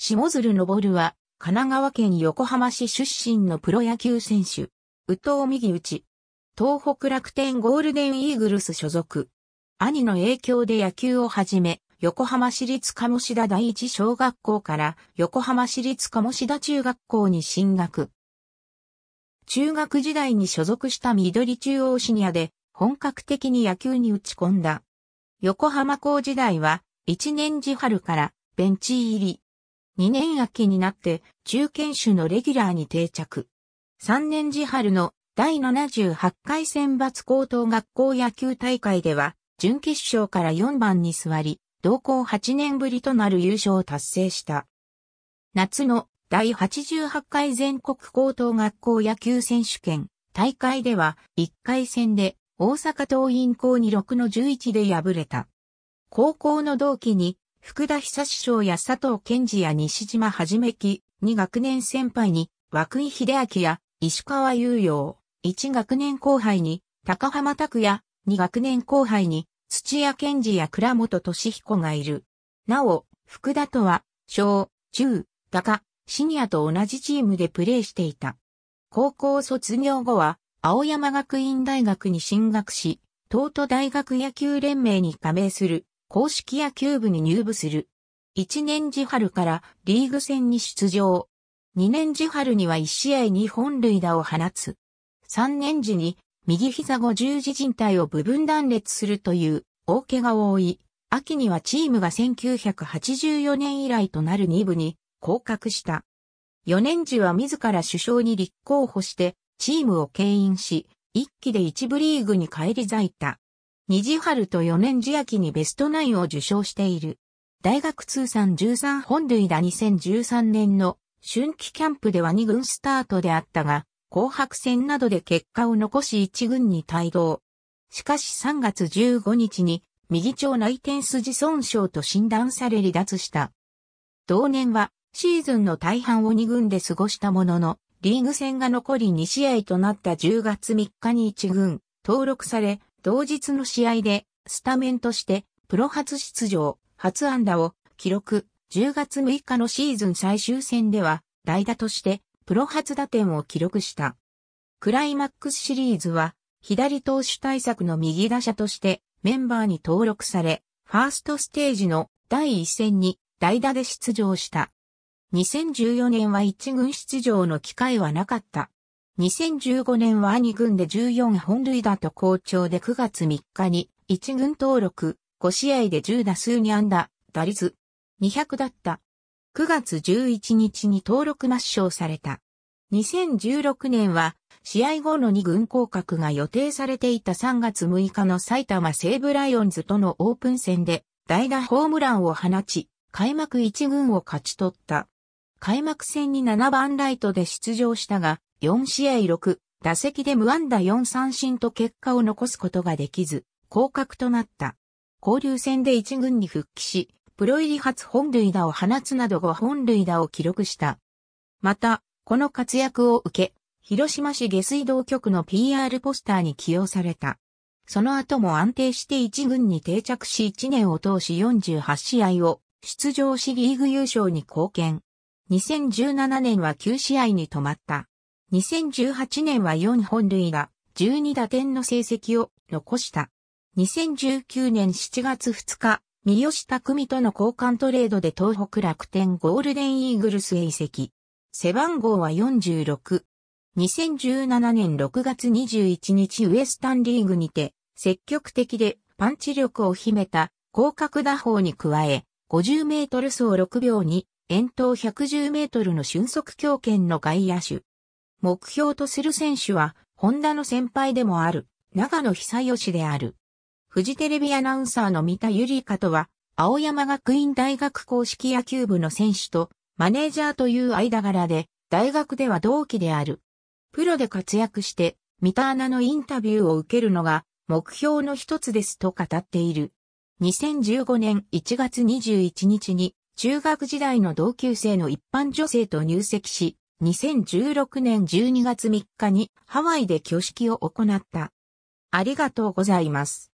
下鶴昇は、神奈川県横浜市出身のプロ野球選手。宇藤右打ち。東北楽天ゴールデンイーグルス所属。兄の影響で野球を始め、横浜市立鴨志田第一小学校から横浜市立鴨志田中学校に進学。中学時代に所属した緑中央シニアで本格的に野球に打ち込んだ。横浜校時代は一年時春からベンチ入り。2年秋になって中堅種のレギュラーに定着。3年次春の第78回選抜高等学校野球大会では、準決勝から4番に座り、同校8年ぶりとなる優勝を達成した。夏の第88回全国高等学校野球選手権大会では1回戦で大阪桐蔭校に6の11で敗れた。高校の同期に福田久志賞や佐藤健二や西島はじめき、二学年先輩に、枠井秀明や石川雄洋、一学年後輩に、高浜拓也、二学年後輩に、土屋健二や倉本俊彦がいる。なお、福田とは、小、中、高、シニアと同じチームでプレーしていた。高校卒業後は、青山学院大学に進学し、東都大学野球連盟に加盟する公式野球部に入部する。1年次春からリーグ戦に出場。2年次春には1試合に本塁打を放つ。3年時に右膝後十字靭帯を部分断裂するという大怪我を負い、秋にはチームが1984年以来となる2部に降格した。4年時は自ら首相に立候補してチームを牽引し、一期で一部リーグに返り咲いた。二次春と4年次秋にベストナインを受賞している。大学通算13本塁打2013年の春季キャンプでは2軍スタートであったが、紅白戦などで結果を残し1軍に帯同。しかし3月15日に右腸内転筋損傷と診断され離脱した。同年はシーズンの大半を2軍で過ごしたものの、リーグ戦が残り2試合となった10月3日に1軍登録され、同日の試合でスタメンとしてプロ初出場、初安打を記録、10月6日のシーズン最終戦では代打としてプロ初打点を記録した。クライマックスシリーズは左投手対策の右打者としてメンバーに登録され、ファーストステージの第1戦に代打で出場した。2014年は1軍出場の機会はなかった。2015年は2軍で14本塁打と好調で9月3日に1軍登録5試合で10打数に安打、打率200だった。9月11日に登録抹消された。2016年は試合後の2軍降格が予定されていた3月6日の埼玉西武ライオンズとのオープン戦で代打ホームランを放ち、開幕1軍を勝ち取った。開幕戦に7番ライトで出場したが、4試合6、打席で無安打4三振と結果を残すことができず、降格となった。交流戦で1軍に復帰し、プロ入り初本塁打を放つなど5本塁打を記録した。また、この活躍を受け、広島市下水道局の PR ポスターに起用された。その後も安定して1軍に定着し1年を通し48試合を出場しリーグ優勝に貢献。2017年は9試合に止まった。2018年は4本類が12打点の成績を残した。2019年7月2日、三好匠との交換トレードで東北楽天ゴールデンイーグルスへ移籍。背番号は46。2017年6月21日ウエスタンリーグにて、積極的でパンチ力を秘めた広角打法に加え、50メートル走6秒に、遠投110メートルの俊足強肩の外野手。目標とする選手は、ホンダの先輩でもある、長野久義である。フジテレビアナウンサーの三田ゆりかとは、青山学院大学公式野球部の選手と、マネージャーという間柄で、大学では同期である。プロで活躍して、三田アナのインタビューを受けるのが、目標の一つですと語っている。2015年1月21日に、中学時代の同級生の一般女性と入籍し、2016年12月3日にハワイで挙式を行った。ありがとうございます。